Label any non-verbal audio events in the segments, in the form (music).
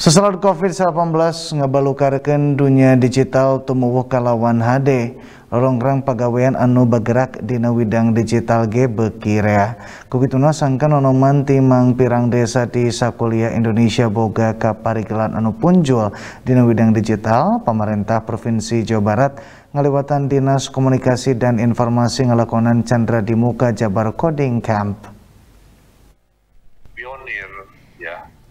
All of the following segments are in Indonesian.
Sesalat COVID-19 ngebalukarkan dunia digital tumuwuh kalawan HD, rongrang pegawaian anu bergerak di widang digital ge bekirea. Kukituna sangkan onoman timang pirang desa di Sakulia Indonesia boga kaparigelan anu punjul di widang digital, pemerintah Provinsi Jawa Barat ngaliwatan Dinas Komunikasi dan Informasi ngelakonan Chandra muka Jabar Coding Camp. Pionir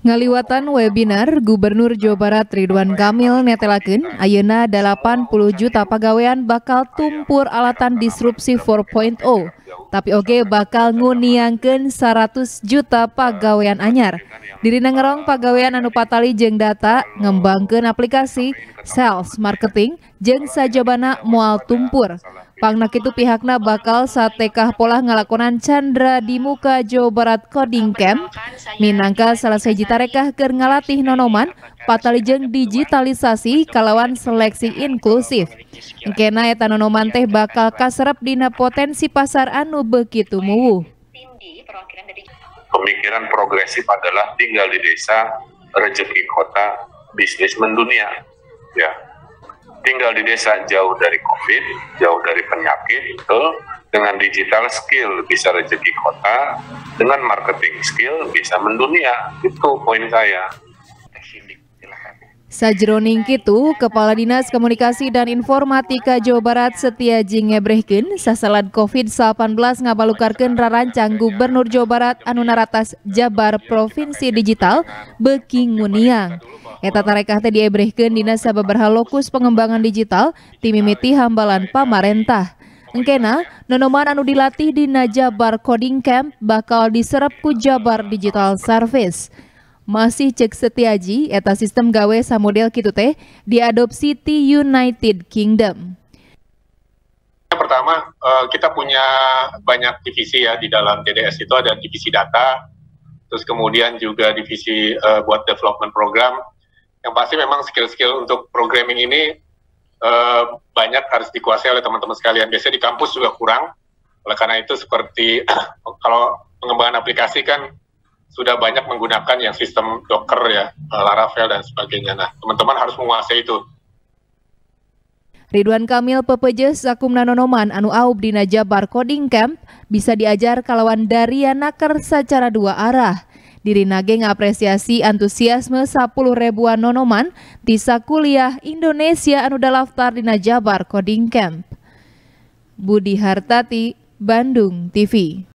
Ngaliwatan webinar Gubernur Jawa Barat Ridwan Kamil netelakin, ayana 80 juta pegawaian bakal tumpur alatan disrupsi 4.0 tapi oke bakal nguniangkan 100 juta pegawaian anyar. Diri ngerong pegawaian Anupatali jeng data ngembangkan aplikasi, sales, marketing jeng sajabana mual tumpur. Pangnak itu pihaknya bakal satekah pola ngalakonan Chandra di muka Jawa Barat Coding Camp. Minangka salah seji tarekah ker ngalatih nonoman, patalijeng digitalisasi kalawan seleksi inklusif. Kena eta nonoman teh bakal kaserep dina potensi pasar anu begitu muwu. Pemikiran progresif adalah tinggal di desa, rezeki kota, bisnis mendunia. Ya, tinggal di desa jauh dari covid jauh dari penyakit itu dengan digital skill bisa rezeki kota dengan marketing skill bisa mendunia itu poin saya Sajroning Kitu, Kepala Dinas Komunikasi dan Informatika Jawa Barat Setia Jingebrehkin, sasalan COVID-19 ngabalukarkan rarancang Gubernur Jawa Barat Anunaratas Jabar Provinsi Digital Beking Muniang. Eta tarekah teh diebrehkeun dina sababaraha lokus pengembangan digital mimiti hambalan pamarentah. Engkena, nonoman anu dilatih di Najabar Coding Camp bakal diserap ku Jabar Digital Service. Masih cek setiaji, eta sistem gawe samodel kitu teh diadopsi ti United Kingdom. Pertama, eh, kita punya banyak divisi ya di dalam TDS itu ada divisi data, terus kemudian juga divisi eh, buat development program, yang pasti memang skill-skill untuk programming ini uh, banyak harus dikuasai oleh teman-teman sekalian. Biasanya di kampus juga kurang. Oleh karena itu seperti (clears throat) kalau pengembangan aplikasi kan sudah banyak menggunakan yang sistem Docker ya, eh, Laravel dan sebagainya. Nah, teman-teman harus menguasai itu. Ridwan Kamil Pepejes Sakum Nanonoman Anu Aub di Najabar Coding Camp bisa diajar kalawan dari Naker secara dua arah. Diri Nage ngapresiasi antusiasme 10 ribuan nonoman tisa kuliah Indonesia anu daftar di Najabar Coding Camp. Budi Hartati, Bandung TV.